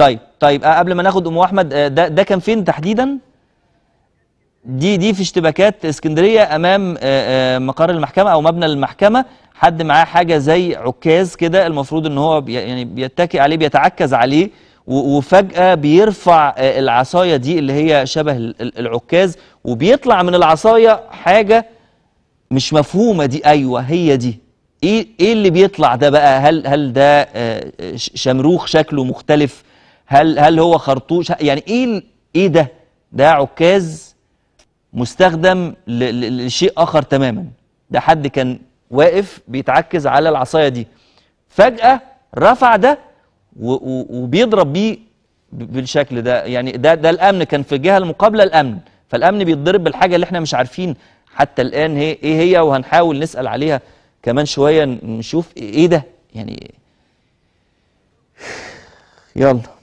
طيب طيب آه، قبل ما ناخد ام احمد آه، ده ده كان فين تحديدا دي دي في اشتباكات اسكندريه امام آه، مقر المحكمه او مبنى المحكمه حد معاه حاجه زي عكاز كده المفروض ان هو بي يعني بيتكي عليه بيتعكز عليه وفجاه بيرفع العصايه دي اللي هي شبه العكاز وبيطلع من العصايه حاجه مش مفهومه دي ايوه هي دي ايه ايه اللي بيطلع ده بقى هل هل ده شمروخ شكله مختلف هل هل هو خرطوش يعني ايه ايه ده ده عكاز مستخدم لشيء اخر تماما ده حد كان واقف بيتعكز على العصايه دي فجاه رفع ده وبيضرب بيه بالشكل ده يعني ده ده الامن كان في الجهه المقابله الامن فالامن بيتضرب بالحاجه اللي احنا مش عارفين حتى الان هي ايه هي وهنحاول نسال عليها كمان شويه نشوف ايه ده يعني يلا